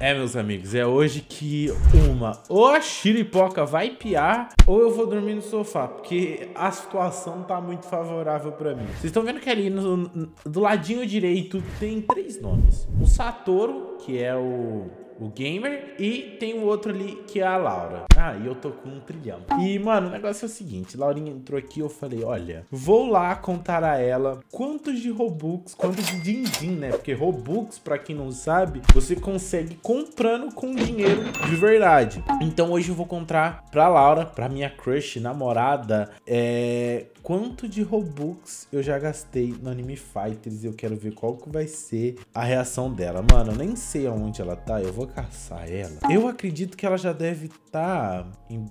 É, meus amigos, é hoje que uma ou a chiripoca vai piar ou eu vou dormir no sofá, porque a situação tá muito favorável para mim. Vocês estão vendo que ali no, do ladinho direito tem três nomes. O Satoru, que é o o gamer, e tem um outro ali que é a Laura. Ah, e eu tô com um trilhão. E, mano, o negócio é o seguinte, Laurinha entrou aqui eu falei, olha, vou lá contar a ela quantos de Robux, quantos de din-din, né? Porque Robux, pra quem não sabe, você consegue comprando com dinheiro de verdade. Então hoje eu vou contar pra Laura, pra minha crush, namorada, é... Quanto de Robux eu já gastei no Anime Fighters e eu quero ver qual que vai ser a reação dela. Mano, eu nem sei aonde ela tá, eu vou vou caçar ela. Eu acredito que ela já deve estar tá em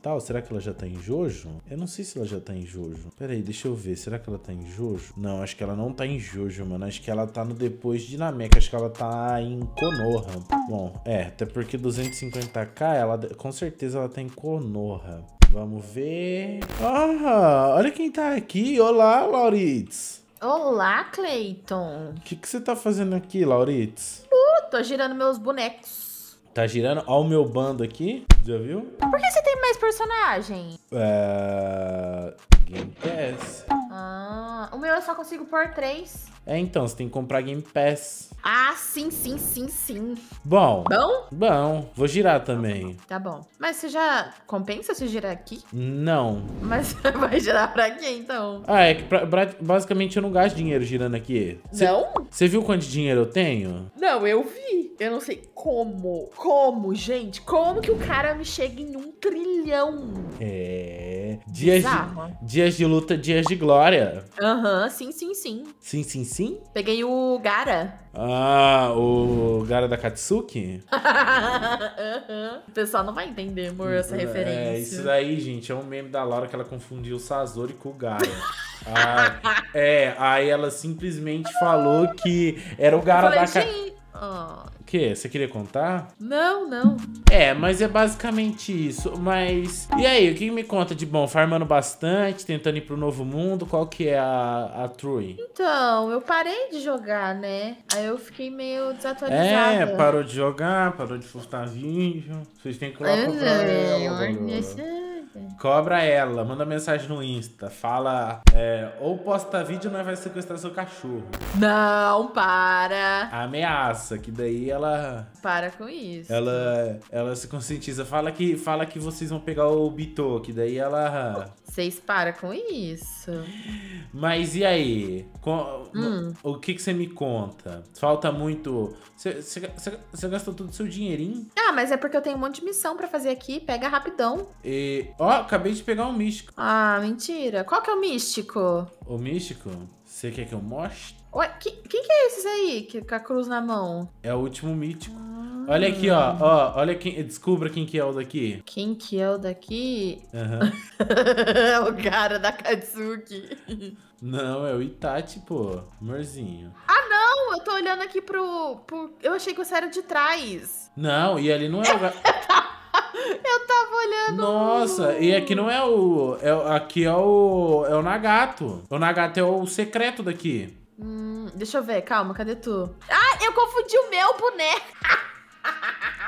tal. Será que ela já tá em Jojo? Eu não sei se ela já tá em Jojo. Pera aí, deixa eu ver. Será que ela tá em Jojo? Não, acho que ela não tá em Jojo, mano. Acho que ela tá no Depois de Namek. Acho que ela tá em Konoha. Bom, é, até porque 250k, ela com certeza ela tá em Konoha. Vamos ver. Ah, olha quem tá aqui. Olá, Lauritz. Olá, Cleiton. O que, que você tá fazendo aqui, Lauritz? Uh, tô girando meus bonecos. Tá girando? Ó o meu bando aqui, já viu? Por que você tem mais personagem? É... Game Pass. Ah... O meu eu só consigo pôr três. É, então, você tem que comprar Game Pass. Ah, sim, sim, sim, sim. Bom. Bom? Bom. Vou girar também. Tá bom. Mas você já compensa se girar aqui? Não. Mas vai girar pra quê, então? Ah, é que pra, pra, basicamente eu não gasto dinheiro girando aqui. Cê, não? Você viu quanto dinheiro eu tenho? Não, eu vi. Eu não sei como. Como, gente? Como que o cara me chega em um trilhão? É... É, dias, de, dias de luta, dias de glória. Aham, uhum, sim, sim, sim. Sim, sim, sim? Peguei o Gara. Ah, o Gara da Katsuki? uhum. O pessoal não vai entender, amor, hum, essa é, referência. É, isso daí, gente, é um meme da Laura que ela confundiu o Sazori com o Gara. ah, é, aí ela simplesmente falou que era o Gara da Katsuki. Oh quê? Você queria contar? Não, não. É, mas é basicamente isso. Mas. E aí, o que me conta de bom? Farmando bastante, tentando ir pro novo mundo? Qual que é a, a True? Então, eu parei de jogar, né? Aí eu fiquei meio desatualizada. É, parou de jogar, parou de furtar vídeo. Vocês têm que colocar. É, Cobra ela, manda mensagem no Insta, fala. É, ou posta vídeo ou nós vai sequestrar seu cachorro. Não, para! Ameaça, que daí ela. Para com isso. Ela, ela se conscientiza, fala que, fala que vocês vão pegar o bito que daí ela. Vocês para com isso. Mas e aí? Com, hum. O que, que você me conta? Falta muito. Você gastou todo o seu dinheirinho? Ah, mas é porque eu tenho um monte de missão para fazer aqui, pega rapidão. E Ó, acabei de pegar um místico. Ah, mentira. Qual que é o místico? O místico? Você quer que eu mostre? Ué, que, quem que é esses aí que, com a cruz na mão? É o último mítico. Ah. Olha aqui, ó, ó. Olha quem. Descubra quem que é o daqui. Quem que é o daqui? Uhum. o cara da Katsuki. Não, é o Itachi, pô. Amorzinho. Ah, não! Eu tô olhando aqui pro. pro... Eu achei que você era de trás. Não, e ali não é o tá Eu tava olhando. Nossa, e aqui não é o. É, aqui é o. É o Nagato. O Nagato é o secreto daqui. Hum, deixa eu ver, calma, cadê tu? Ah, eu confundi o meu boneco!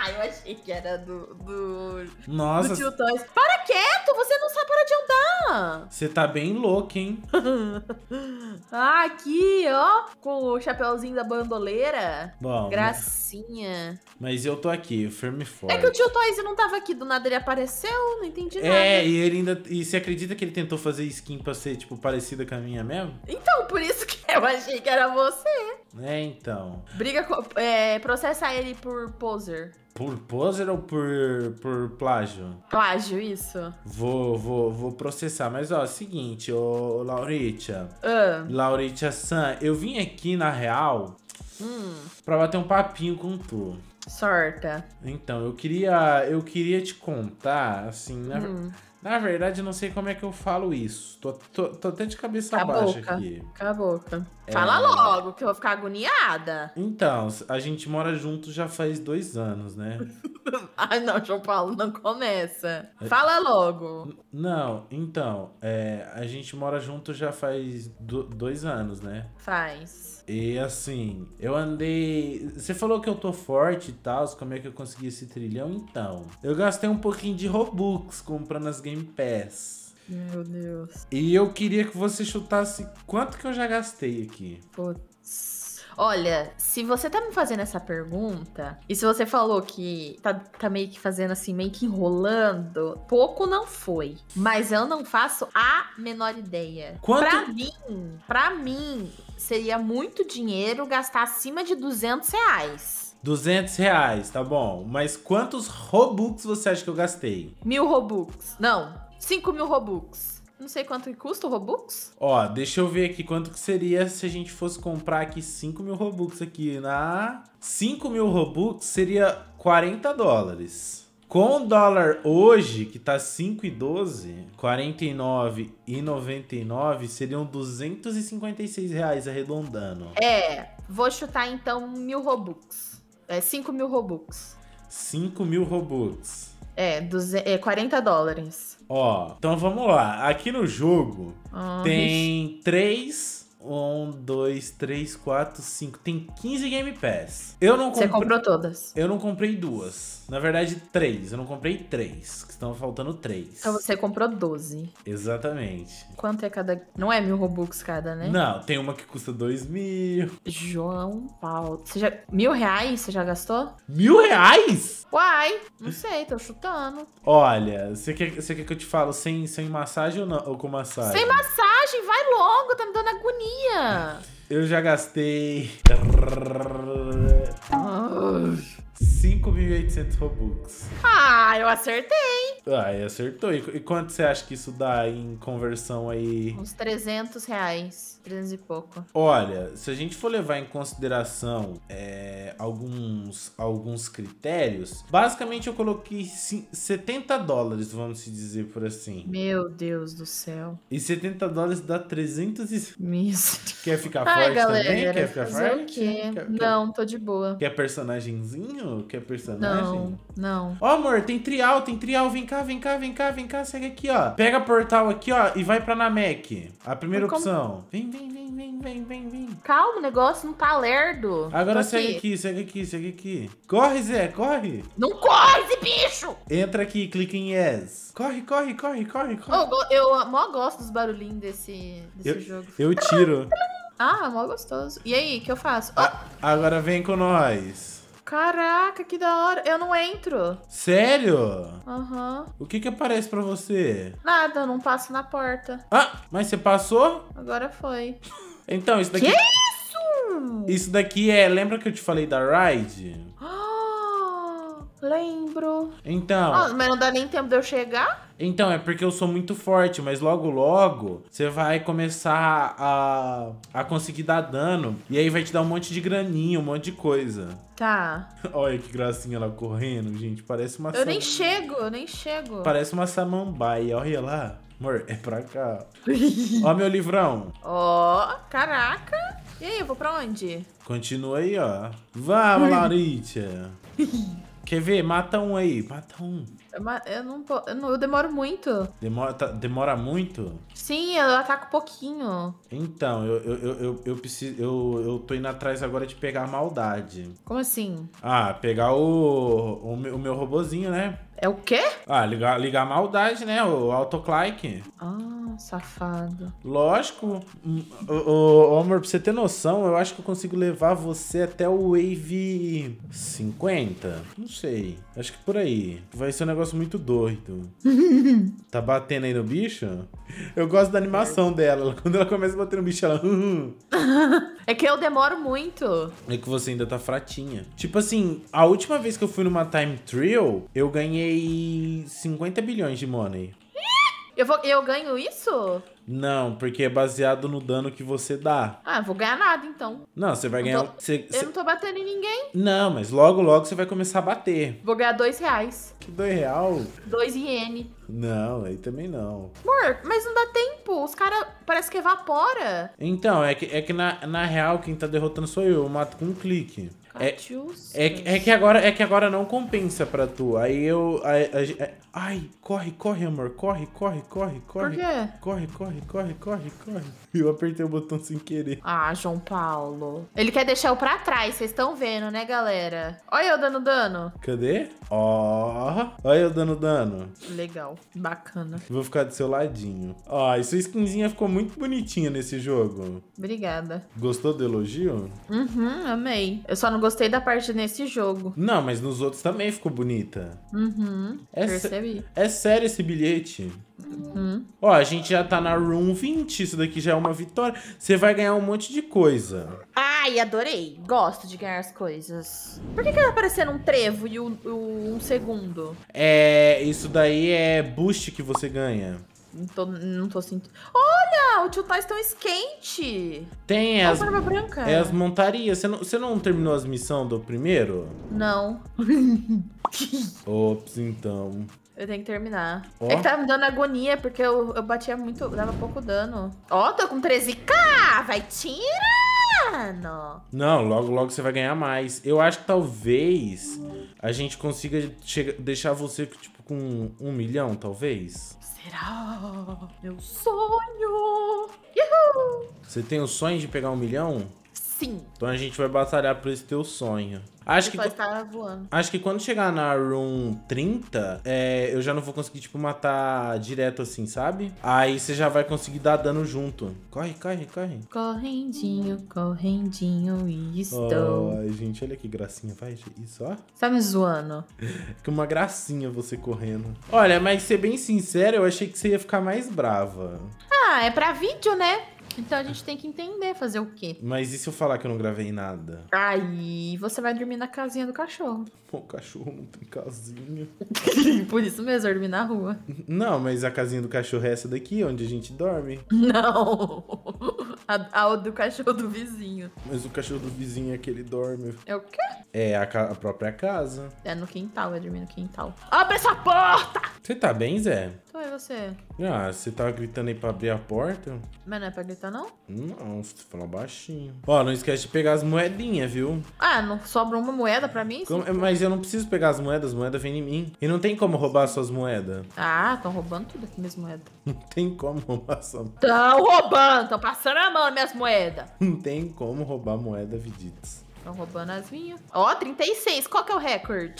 Ah, eu achei que era do. do Nossa. Do tio Toys. Para quieto, você não sabe para de andar. Você tá bem louco, hein? ah, aqui, ó. Com o chapéuzinho da bandoleira. Bom. Gracinha. Mas eu tô aqui, firme e forte. É que o tio Toys não tava aqui, do nada ele apareceu, não entendi é, nada. É, e ele ainda. E você acredita que ele tentou fazer skin pra ser, tipo, parecida com a minha mesmo? Então, por isso que eu achei que era você. É, então. Briga com. É, processa ele por poser. Por poser ou por, por plágio? Plágio, isso. Vou, vou, vou processar. Mas, ó, seguinte, ô Lauritia. Uh. Lauritia San, eu vim aqui, na real, hum. pra bater um papinho com tu. Sorta. Então, eu queria, eu queria te contar, assim, na hum. Na verdade, não sei como é que eu falo isso. Tô, tô, tô até de cabeça Caboca. baixa aqui. Caboca. É... Fala logo, que eu vou ficar agoniada. Então, a gente mora junto já faz dois anos, né? Ai, não, João Paulo, não começa. É. Fala logo. Não, então, é, a gente mora junto já faz do, dois anos, né? Faz. E assim, eu andei. Você falou que eu tô forte e tal, como é que eu consegui esse trilhão? Então, eu gastei um pouquinho de Robux comprando as games Game Pass. Meu Deus. E eu queria que você chutasse quanto que eu já gastei aqui. Putz. Olha, se você tá me fazendo essa pergunta, e se você falou que tá, tá meio que fazendo assim, meio que enrolando, pouco não foi. Mas eu não faço a menor ideia. Quanto... Pra mim, pra mim, seria muito dinheiro gastar acima de 200 reais. 200 reais, tá bom. Mas quantos Robux você acha que eu gastei? Mil Robux. Não, 5 mil Robux. Não sei quanto que custa o Robux. Ó, deixa eu ver aqui quanto que seria se a gente fosse comprar aqui 5 mil Robux aqui na... Né? 5 mil Robux seria 40 dólares. Com o dólar hoje, que tá 5,12, 49,99 seriam 256 reais arredondando. É, vou chutar então mil Robux. É 5 mil Robux. 5 mil Robux. É, duze... é 40 dólares. Ó, então vamos lá. Aqui no jogo ah, tem vixe. três um, dois, três, quatro, cinco. Tem 15 Game Pass. Eu não comprei. Você comprou todas? Eu não comprei duas. Na verdade, três. Eu não comprei três. Estão faltando três. Então você comprou 12. Exatamente. Quanto é cada. Não é mil Robux cada, né? Não, tem uma que custa dois mil. João Paulo. Você já... Mil reais você já gastou? Mil reais? Uai, não sei, tô chutando. Olha, você quer, você quer que eu te falo sem, sem massagem ou, não, ou com massagem? Sem massagem, vai logo, tá me dando agonia sabia! Eu já gastei. 5.800 Robux. Ah, eu acertei! Ah, acertou. E quanto você acha que isso dá em conversão aí? Uns 300 reais. 300 e pouco. Olha, se a gente for levar em consideração é, alguns, alguns critérios, basicamente eu coloquei 70 dólares, vamos dizer por assim. Meu Deus do céu. E 70 dólares dá 300 Isso. Quer ficar Ai, forte galera, também? Quer ficar forte? Quer, Não, tô de boa. Quer personagemzinho? que é personagem? Não, não. Ó, amor, tem trial, tem trial. Vem cá, vem cá, vem cá, vem cá. Segue aqui, ó. Pega portal aqui, ó, e vai pra Namek. A primeira Como... opção. Vem, vem, vem, vem, vem, vem, vem. Calma, o negócio não tá lerdo. Agora Tô segue aqui. aqui, segue aqui, segue aqui. Corre, Zé, corre. Não corre, esse bicho! Entra aqui, clica em yes. Corre, corre, corre, corre, corre. Oh, eu mó gosto dos barulhinhos desse, desse eu, jogo. Eu tiro. Ah, mó gostoso. E aí, o que eu faço? Oh! A, agora vem com nós. Caraca, que da hora. Eu não entro. Sério? Aham. Uhum. O que que aparece pra você? Nada, eu não passo na porta. Ah, mas você passou? Agora foi. então, isso daqui... Que isso? Isso daqui é... Lembra que eu te falei da Ride? Ah! Lembro. Então. Oh, mas não dá nem tempo de eu chegar? Então, é porque eu sou muito forte, mas logo logo você vai começar a, a conseguir dar dano. E aí vai te dar um monte de graninho, um monte de coisa. Tá. Olha que gracinha ela correndo, gente. Parece uma. Eu sam... nem chego, eu nem chego. Parece uma samambaia, olha lá. Amor, é pra cá. ó, meu livrão. Ó, oh, caraca. E aí, eu vou pra onde? Continua aí, ó. Vamos, Lauritia. Quer ver? Mata um aí. Mata um. Eu não, eu, não, eu demoro muito. Demora, tá, demora muito? Sim, eu ataco pouquinho. Então, eu, eu, eu, eu, eu preciso. Eu, eu tô indo atrás agora de pegar a maldade. Como assim? Ah, pegar o, o, o meu robozinho, né? É o quê? Ah, ligar, ligar a maldade, né? O autoclike. Ah, safado. Lógico. Hum, ô, amor, pra você ter noção, eu acho que eu consigo levar você até o Wave 50. Não sei. Acho que por aí. Vai ser um negócio muito doido. tá batendo aí no bicho? Eu gosto da animação dela. Quando ela começa a bater no bicho, ela... é que eu demoro muito. É que você ainda tá fratinha. Tipo assim, a última vez que eu fui numa time trial, eu ganhei ganhei 50 bilhões de money. Eu, vou, eu ganho isso? Não, porque é baseado no dano que você dá. Ah, eu vou ganhar nada então. Não, você vai não ganhar. Tô... Você, eu não tô batendo em ninguém. Não, mas logo, logo você vai começar a bater. Vou ganhar dois reais. Que dois real? Dois iene. Não, aí também não. Amor, mas não dá tempo. Os caras parece que evapora. Então, é que, é que na, na real quem tá derrotando sou eu. Eu mato com um clique. É, é, é, que agora é que agora não compensa pra tu. Aí eu. Aí, aí, é, ai, corre, corre, amor. Corre, corre, corre, corre. Por quê? Corre, corre, corre, corre, corre. eu apertei o botão sem querer. Ah, João Paulo. Ele quer deixar eu pra trás, vocês estão vendo, né, galera? Olha eu dando dano. Cadê? Ó. Oh. Olha eu dando dano. Legal, bacana. Vou ficar do seu ladinho. Ó, oh, sua skinzinha ficou muito bonitinha nesse jogo. Obrigada. Gostou do elogio? Uhum, amei. Eu só não gostei da parte nesse jogo. Não, mas nos outros também ficou bonita. Uhum, é percebi. É sério esse bilhete. Uhum. Ó, a gente já tá na Room 20, isso daqui já é uma vitória. Você vai ganhar um monte de coisa. Ai, adorei. Gosto de ganhar as coisas. Por que que tá aparecendo um trevo e um, um segundo? É, isso daí é boost que você ganha. Não tô, não tô sentindo. Olha, o tio Tais tão esquente! Tem Olha as. Barba branca. É as montarias. Você não, você não terminou as missões do primeiro? Não. Ops, então. Eu tenho que terminar. Oh. É que tava tá me dando agonia, porque eu, eu batia muito. dava pouco dano. Ó, oh, tô com 13k! Vai, tira! mano. Não, logo, logo você vai ganhar mais. Eu acho que talvez a gente consiga chegar, deixar você, tipo, com um milhão, talvez. Será? Meu sonho! Uhul. Você tem o sonho de pegar um milhão? Sim. Então a gente vai batalhar por esse teu sonho. Acho que, tá voando. acho que quando chegar na room 30, é, eu já não vou conseguir, tipo, matar direto assim, sabe? Aí você já vai conseguir dar dano junto. Corre, corre, corre. Correndinho, correndinho e estou. Ai, gente, olha que gracinha. Vai, isso, ó. Tá me zoando. que uma gracinha você correndo. Olha, mas ser bem sincero, eu achei que você ia ficar mais brava. Ah, é pra vídeo, né? Então a gente tem que entender fazer o quê. Mas e se eu falar que eu não gravei nada? Aí você vai dormir na casinha do cachorro. Pô, o cachorro não tem casinha. Por isso mesmo, eu dormir na rua. Não, mas a casinha do cachorro é essa daqui, onde a gente dorme. Não. A, a do cachorro do vizinho. Mas o cachorro do vizinho é que ele dorme. É o quê? É a, a própria casa. É no quintal, vai dormir no quintal. Abre essa porta! Você tá bem, Zé? Tô, e você? Ah, você tava tá gritando aí pra abrir a porta? Mas não é pra gritar, não? Não, você tá falou baixinho. Ó, não esquece de pegar as moedinhas, viu? Ah, não sobra uma moeda pra mim? Como, mas eu não preciso pegar as moedas, as moedas vêm em mim. E não tem como roubar suas moedas. Ah, estão roubando tudo aqui minhas moedas. Não tem como roubar suas moedas. Tão roubando, tão passando a mão minhas moedas. Não tem como roubar moeda Viditos. Estão roubando as minhas. Ó, oh, 36. Qual que é o recorde?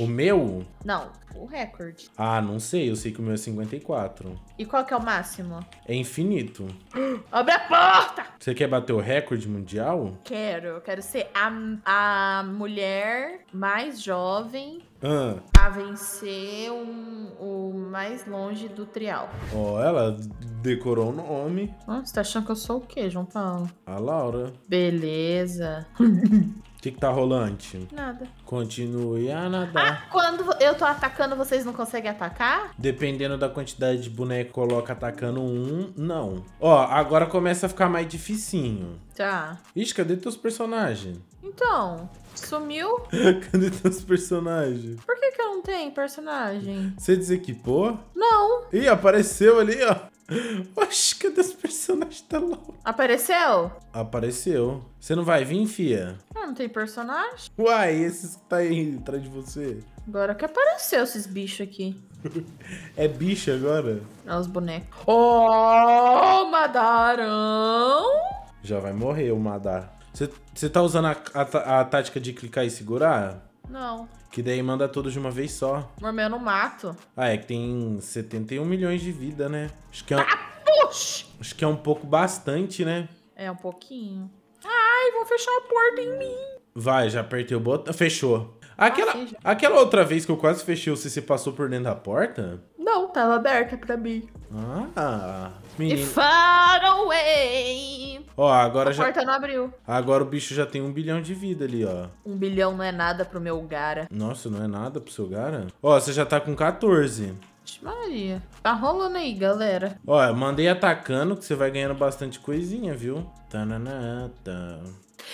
O meu? Não, o recorde. Ah, não sei. Eu sei que o meu é 54. E qual que é o máximo? É infinito. Abre a porta! Você quer bater o recorde mundial? Quero. Eu quero ser a, a mulher mais jovem ah. a vencer um, o mais longe do trial. Ó, oh, ela decorou o nome. Ah, você tá achando que eu sou o quê, João Paulo? A Laura. Beleza. O que, que tá rolando? Nada. Continue a nadar. Ah, quando eu tô atacando, vocês não conseguem atacar? Dependendo da quantidade de boneco coloca atacando um, não. Ó, agora começa a ficar mais dificinho. Tá. Ixi, cadê teus personagens? Então, sumiu? cadê teus personagens? Por que que eu não tenho personagem? Você desequipou? Não. Ih, apareceu ali, ó. Oxe, cadê os personagens tá LOL? Apareceu? Apareceu. Você não vai vir, fia? Ah, não tem personagem? Uai, esses que tá aí atrás de você. Agora que apareceu esses bichos aqui. é bicho agora? É os bonecos. Oh, Madarão! Já vai morrer o Madar. Você tá usando a, a, a tática de clicar e segurar? Não. Que daí manda todos de uma vez só. Mormeu no mato. Ah, é que tem 71 milhões de vida, né? Acho que é um... Ah, acho que é um pouco bastante, né? É, um pouquinho. Ai, vou fechar a porta em mim. Vai, já apertei o botão. Fechou. Aquela, ah, aquela outra vez que eu quase fechei, você se passou por dentro da porta? tava aberta pra mim. Ah, menino. E far away. Ó, agora a já. A porta não abriu. Agora o bicho já tem um bilhão de vida ali, ó. Um bilhão não é nada pro meu Gara. Nossa, não é nada pro seu Gara? Ó, você já tá com 14. Maria. Tá rolando aí, galera. Ó, mandei atacando, que você vai ganhando bastante coisinha, viu? Tananata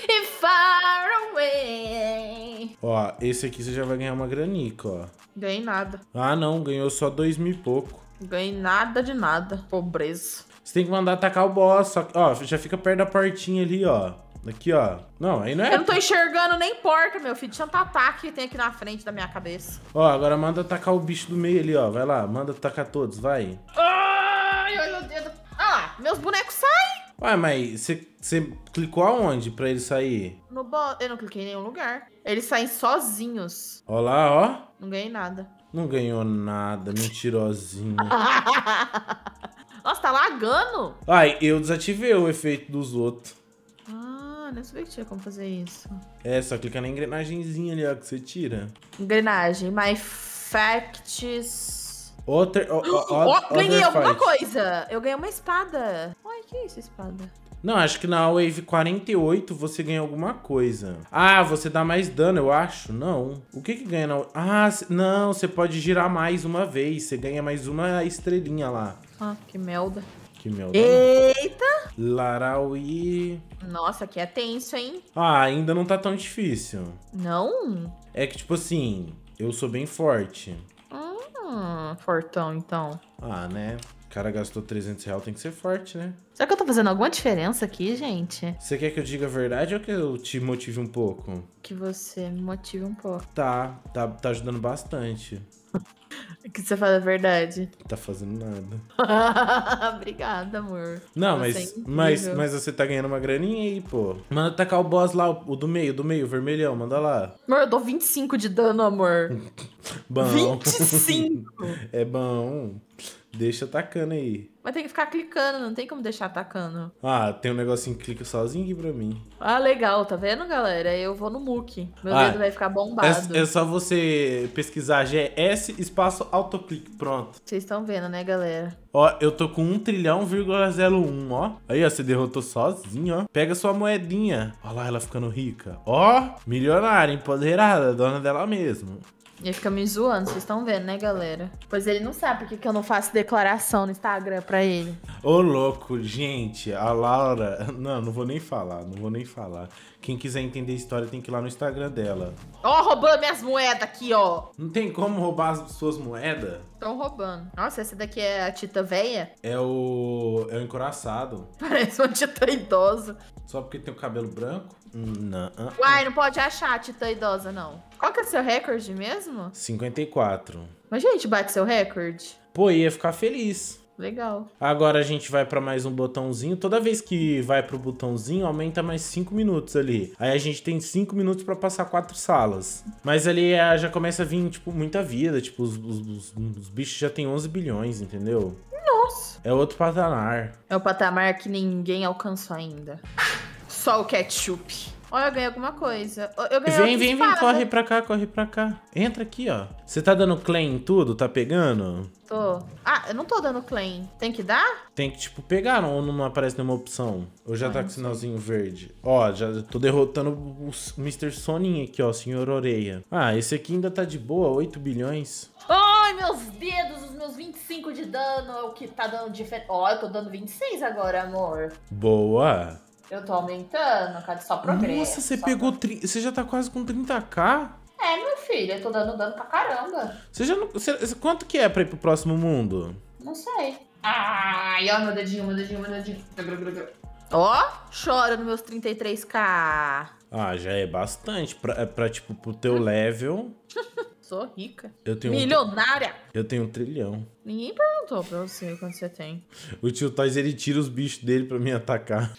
e far away. Ó, esse aqui você já vai ganhar uma granica, ó. Ganhei nada. Ah, não, ganhou só dois mil e pouco. Ganhei nada de nada. Pobreza. Você tem que mandar atacar o boss. Só que, ó, já fica perto da portinha ali, ó. Aqui, ó. Não, aí não é... Eu não tô enxergando nem porta, meu filho. Tanto ataque que tem aqui na frente da minha cabeça. Ó, agora manda atacar o bicho do meio ali, ó. Vai lá, manda atacar todos, vai. Ai, meu dedo. Ah lá, meus bonecos Ué, mas você clicou aonde pra ele sair? No bot. Eu não cliquei em nenhum lugar. Eles saem sozinhos. Ó lá, ó. Não ganhei nada. Não ganhou nada, mentirosinho. Nossa, tá lagando. Ai, eu desativei o efeito dos outros. Ah, não sabia que tinha como fazer isso. É, só clicar na engrenagemzinha ali, ó, que você tira. Engrenagem. My facts... Outra, o, o, o, ganhei alguma coisa. Eu ganhei uma espada. Ué que é isso, espada? Não, acho que na Wave 48 você ganha alguma coisa. Ah, você dá mais dano, eu acho. Não. O que que ganha na... Ah, não, você pode girar mais uma vez. Você ganha mais uma estrelinha lá. Ah, que melda. Que melda. Eita! Larauí... Nossa, que é tenso, hein? Ah, ainda não tá tão difícil. Não? É que, tipo assim, eu sou bem forte. Hum, fortão, então. Ah, né? cara gastou 300 reais, tem que ser forte, né? Será que eu tô fazendo alguma diferença aqui, gente? Você quer que eu diga a verdade ou que eu te motive um pouco? Que você me motive um pouco. Tá, tá, tá ajudando bastante. que você fala a verdade. Tá fazendo nada. Obrigada, amor. Não, é mas, é mas, mas você tá ganhando uma graninha aí, pô. Manda tacar o boss lá, o do meio, do meio, vermelhão, manda lá. Amor, eu dou 25 de dano, amor. bom. 25! é bom. Deixa atacando aí. Mas tem que ficar clicando, não tem como deixar atacando. Ah, tem um negocinho que clica sozinho aqui pra mim. Ah, legal, tá vendo, galera? Eu vou no MOOC. Meu ah, dedo vai ficar bombado. É, é só você pesquisar GS espaço autoclique, pronto. Vocês estão vendo, né, galera? Ó, eu tô com 1 trilhão, vírgula 01, ó. Aí, ó, você derrotou sozinho, ó. Pega sua moedinha. Ó lá, ela ficando rica. Ó, milionária, empoderada, dona dela mesmo. E fica me zoando, vocês estão vendo, né, galera? Pois ele não sabe porque que eu não faço declaração no Instagram pra ele. Ô, louco, gente, a Laura. Não, não vou nem falar, não vou nem falar. Quem quiser entender a história tem que ir lá no Instagram dela. Ó, oh, roubando minhas moedas aqui, ó. Não tem como roubar as suas moedas? Estão roubando. Nossa, essa daqui é a Tita velha? É o. É o encoraçado. Parece uma Tita idosa. Só porque tem o cabelo branco? Não. Uai, não pode achar a Titã idosa, não. Qual que é o seu recorde mesmo? 54. Mas, gente, bate seu recorde? Pô, ia ficar feliz. Legal. Agora a gente vai para mais um botãozinho. Toda vez que vai pro botãozinho, aumenta mais 5 minutos ali. Aí a gente tem 5 minutos para passar quatro salas. Mas ali eh, já começa a vir, tipo, muita vida. Tipo, os, os, os bichos já tem 11 bilhões, entendeu? Nossa! É outro patamar. É o patamar que ninguém alcançou ainda. Só o ketchup. Olha, eu ganhei alguma coisa. Eu ganhei vem, vem, vem, corre pra cá, corre pra cá. Entra aqui, ó. Você tá dando claim em tudo? Tá pegando? Tô. Ah, eu não tô dando claim. Tem que dar? Tem que, tipo, pegar ou não aparece nenhuma opção. Ou já Ai, tá com sinalzinho verde. Ó, já tô derrotando o Mr. Soninho aqui, ó, senhor Oreia. Ah, esse aqui ainda tá de boa, 8 bilhões. Ai, meus dedos, os meus 25 de dano é o que tá dando diferença. Ó, eu tô dando 26 agora, amor. Boa. Eu tô aumentando, cara, só progresso. Nossa, você pegou. Tri... Você já tá quase com 30k? É, meu filho, eu tô dando dano pra caramba. Você já não. Você... Quanto que é pra ir pro próximo mundo? Não sei. Ai, ó, meu dedinho, meu dedinho, meu dedinho. Ó, oh, chora nos meus 33k. Ah, já é bastante. Pra, é pra tipo, pro teu level. Sou rica. Eu tenho Milionária! Um... Eu tenho um trilhão. Ninguém perguntou pra você quanto você tem. O tio Toys, ele tira os bichos dele pra me atacar.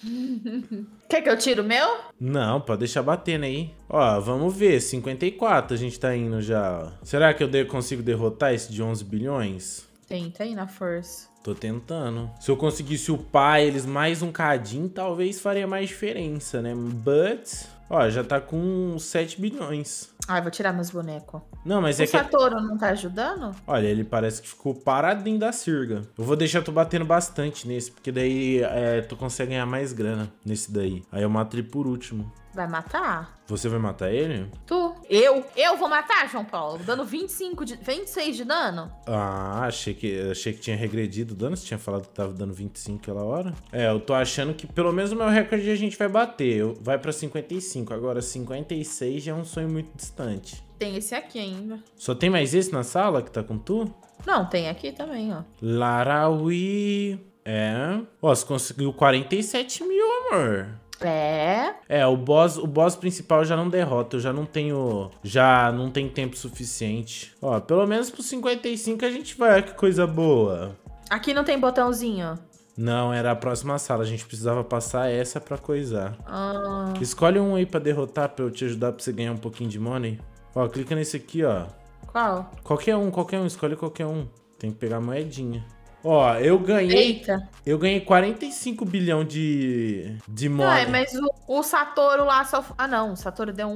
Quer que eu tire o meu? Não, pode deixar batendo né, aí. Ó, vamos ver. 54 a gente tá indo já. Será que eu consigo derrotar esse de 11 bilhões? Tenta aí na força. Tô tentando. Se eu conseguisse upar eles mais um cadinho, talvez faria mais diferença, né? But... Ó, já tá com 7 bilhões. Ai, ah, vou tirar meus bonecos. Não, mas o é que. O é- Satoru não tá ajudando? Olha, ele parece que ficou paradinho da cirga. Eu vou deixar tu batendo bastante nesse, porque daí é, tu consegue ganhar mais grana nesse daí. Aí eu mato ele por último. Vai matar? Você vai matar ele? Tu? Eu? Eu vou matar, João Paulo? Dando 25 de. 26 de dano? Ah, achei que, achei que tinha regredido o dano. Você tinha falado que tava dando 25 aquela hora. É, eu tô achando que pelo menos o meu recorde a gente vai bater. vai pra 55. Agora, 56 já é um sonho muito distante. Tem esse aqui ainda. Só tem mais esse na sala que tá com tu? Não, tem aqui também, ó. Laraui. É. Ó, você conseguiu 47 mil, amor. É. é, o boss, o boss principal já não derrota, eu já não tenho, já não tem tempo suficiente. Ó, pelo menos pro 55 a gente vai, que coisa boa. Aqui não tem botãozinho? Não, era a próxima sala. A gente precisava passar essa pra coisar. Ah. Escolhe um aí pra derrotar, pra eu te ajudar pra você ganhar um pouquinho de money. Ó, clica nesse aqui, ó. Qual? Qualquer um, qualquer um. Escolhe qualquer um. Tem que pegar a moedinha. Ó, eu ganhei. Eita. Eu ganhei 45 bilhão de, de money. É, mas o, o Satoru lá só. Ah, não. O Satoru deu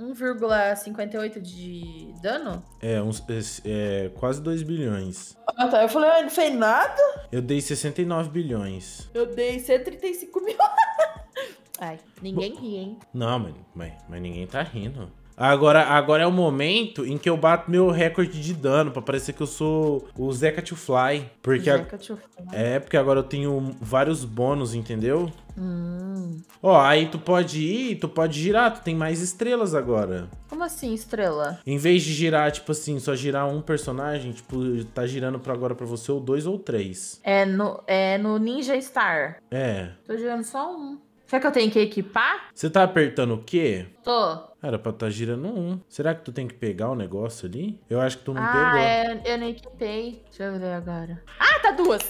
1,58 de dano? É, uns, é, quase 2 bilhões. Ah, tá. Eu falei, eu ah, não fez nada. Eu dei 69 bilhões. Eu dei 135 mil. Ai, ninguém Bo... ri, hein? Não, mas, mas, mas ninguém tá rindo. Agora, agora é o momento em que eu bato meu recorde de dano, pra parecer que eu sou o Zeca to Fly. Porque Zeca a... to Fly. É, porque agora eu tenho vários bônus, entendeu? Hum. Ó, aí tu pode ir, tu pode girar, tu tem mais estrelas agora. Como assim, estrela? Em vez de girar, tipo assim, só girar um personagem, tipo, tá girando pra agora pra você ou dois ou três. É no, é no Ninja Star. É. Tô girando só um. Será que eu tenho que equipar? Você tá apertando o quê? Tô. Era pra estar tá girando um. Será que tu tem que pegar o negócio ali? Eu acho que tu não ah, pegou. Ah, é, eu nem equipei. Deixa eu ver agora. Ah, tá duas!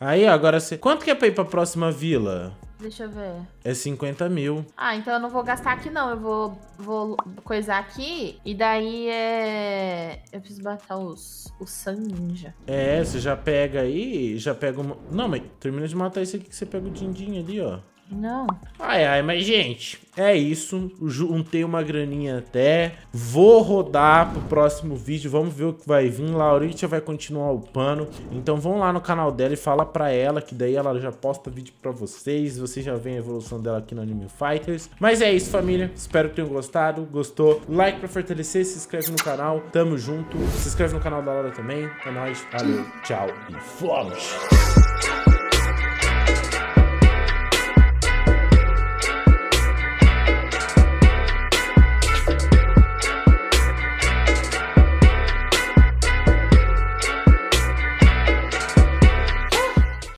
Aí, agora você... Quanto que é pra ir pra próxima vila? Deixa eu ver. É 50 mil. Ah, então eu não vou gastar aqui, não. Eu vou, vou coisar aqui. E daí é. Eu preciso matar os, os Sun Ninja. É, você já pega aí. Já pega uma. Não, mas termina de matar esse aqui que você pega o din-din ali, ó. Não. Ai, ai, mas gente, é isso. Juntei uma graninha até. Vou rodar pro próximo vídeo. Vamos ver o que vai vir. Lauritia vai continuar o pano. Então vão lá no canal dela e fala pra ela, que daí ela já posta vídeo pra vocês. Vocês já veem a evolução dela aqui no Anime Fighters. Mas é isso, família. Espero que tenham gostado. Gostou? Like pra fortalecer. Se inscreve no canal. Tamo junto. Se inscreve no canal da Laura também. É nóis. Valeu, tchau e fomos!